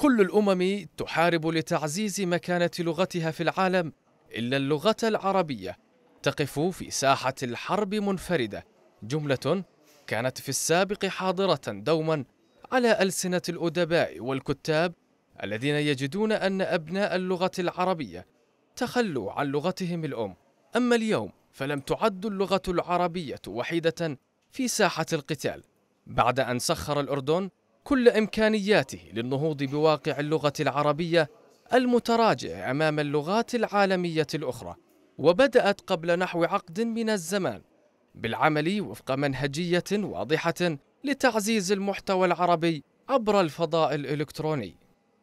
كل الأمم تحارب لتعزيز مكانة لغتها في العالم إلا اللغة العربية تقف في ساحة الحرب منفردة جملة كانت في السابق حاضرة دوما على ألسنة الأدباء والكتاب الذين يجدون أن أبناء اللغة العربية تخلوا عن لغتهم الأم أما اليوم فلم تعد اللغة العربية وحيدة في ساحة القتال بعد أن سخر الأردن كل إمكانياته للنهوض بواقع اللغة العربية المتراجع أمام اللغات العالمية الأخرى وبدأت قبل نحو عقد من الزمان بالعمل وفق منهجية واضحة لتعزيز المحتوى العربي عبر الفضاء الإلكتروني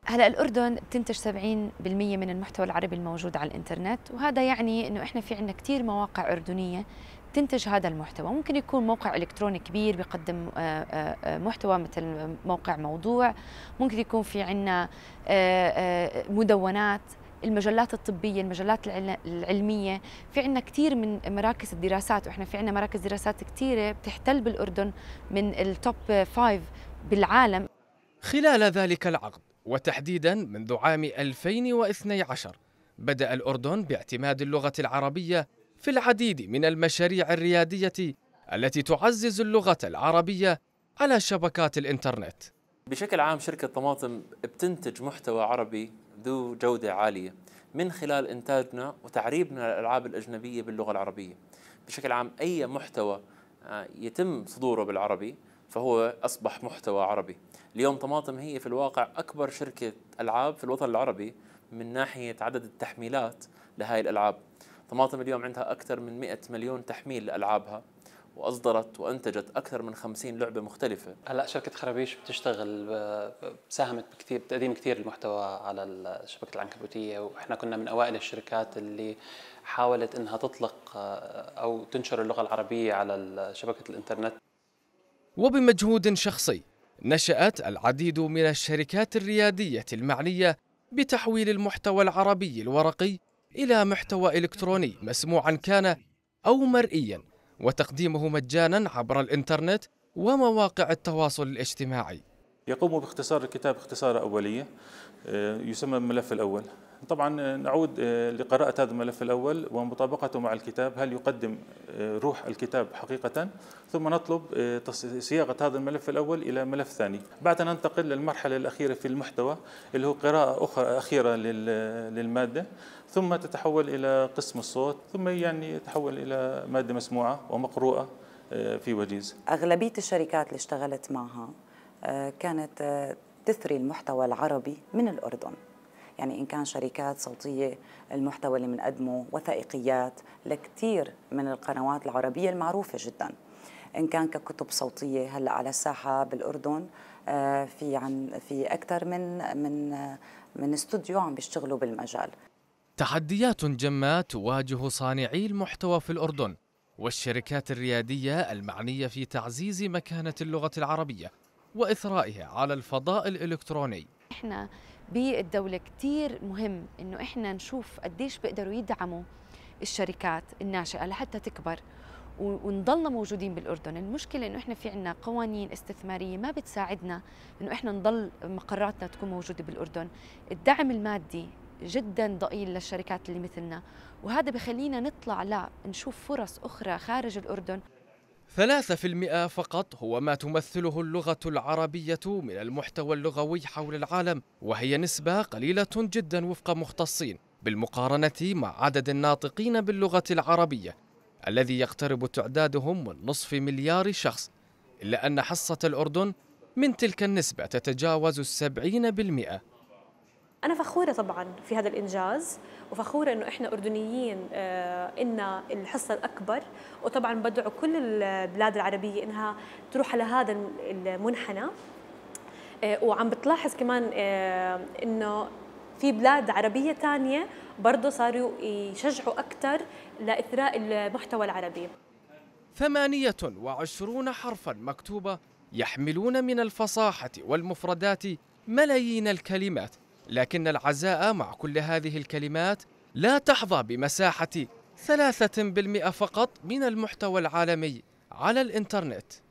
هلا الأردن تنتج 70% من المحتوى العربي الموجود على الإنترنت وهذا يعني إنه إحنا في عندنا كثير مواقع أردنية تنتج هذا المحتوى ممكن يكون موقع إلكتروني كبير بيقدم آه، آه، آه، محتوى مثل موقع موضوع ممكن يكون في عنا مدونات المجلات الطبيه المجلات العلميه في عنا كثير من مراكز الدراسات واحنا في عنا مراكز دراسات كثيره بتحتل بالاردن من التوب فايف بالعالم خلال ذلك العقد وتحديدا منذ عام 2012 بدأ الأردن باعتماد اللغة العربية في العديد من المشاريع الريادية التي تعزز اللغة العربية على شبكات الإنترنت بشكل عام شركة طماطم بتنتج محتوى عربي ذو جودة عالية من خلال إنتاجنا وتعريبنا للألعاب الأجنبية باللغة العربية بشكل عام أي محتوى آه، يتم صدوره بالعربي فهو أصبح محتوى عربي اليوم طماطم هي في الواقع أكبر شركة ألعاب في الوطن العربي من ناحية عدد التحميلات لهذه الألعاب طماطم اليوم عندها أكثر من 100 مليون تحميل لألعابها واصدرت وانتجت اكثر من 50 لعبه مختلفه هلا شركه خرابيش بتشتغل ساهمت بكثير بتقديم كثير المحتوى على الشبكه العنكبوتيه واحنا كنا من اوائل الشركات اللي حاولت انها تطلق آه، او تنشر اللغه العربيه على شبكه الانترنت وبمجهود شخصي نشات العديد من الشركات الرياديه المعنيه بتحويل المحتوى العربي الورقي إلى محتوى إلكتروني مسموعا كان أو مرئيا وتقديمه مجانا عبر الإنترنت ومواقع التواصل الاجتماعي يقوم باختصار الكتاب اختصارة أولية آه، يسمى الملف الأول طبعا آه، نعود آه، لقراءة هذا الملف الأول ومطابقته مع الكتاب هل يقدم روح الكتاب حقيقة ثم نطلب صياغة هذا الملف الأول إلى ملف ثاني بعد أن ننتقل للمرحلة الأخيرة في المحتوى اللي هو قراءة أخرى أخيرة للمادة ثم تتحول إلى قسم الصوت ثم يعني يتحول إلى مادة مسموعة ومقروءة في وجيز أغلبية الشركات اللي اشتغلت معها كانت تثري المحتوى العربي من الأردن يعني إن كان شركات صوتية المحتوى اللي بنقدمه وثائقيات لكثير من القنوات العربية المعروفة جدا إن كان ككتب صوتية هلأ على الساحة بالأردن آه، في عن في أكثر من من آه، من استوديو عم بيشتغلوا بالمجال تحديات جمة تواجه صانعي المحتوى في الأردن والشركات الريادية المعنية في تعزيز مكانة اللغة العربية وإثرائها على الفضاء الإلكتروني إحنا بالدولة كتير مهم إنه إحنا نشوف قديش بيقدروا يدعموا الشركات الناشئة لحتى تكبر ونضلنا موجودين بالاردن المشكله انه احنا في عنا قوانين استثماريه ما بتساعدنا انه احنا نضل مقراتنا تكون موجوده بالاردن الدعم المادي جدا ضئيل للشركات اللي مثلنا وهذا بخلينا نطلع لا نشوف فرص اخرى خارج الاردن ثلاثة في المئة فقط هو ما تمثله اللغة العربية من المحتوى اللغوي حول العالم وهي نسبة قليلة جدا وفق مختصين بالمقارنة مع عدد الناطقين باللغة العربية الذي يقترب تعدادهم من نصف مليار شخص إلا أن حصة الأردن من تلك النسبة تتجاوز السبعين بالمئة انا فخوره طبعا في هذا الانجاز وفخوره انه احنا اردنيين إلنا آه، الحصه الاكبر وطبعا بدعو كل البلاد العربيه انها تروح على هذا المنحنى آه، وعم بتلاحظ كمان آه، انه في بلاد عربيه ثانيه برضه صاروا يشجعوا اكثر لاثراء المحتوى العربي ثمانية وعشرون حرفا مكتوبة يحملون من الفصاحة والمفردات ملايين الكلمات لكن العزاء مع كل هذه الكلمات لا تحظى بمساحة 3% فقط من المحتوى العالمي على الإنترنت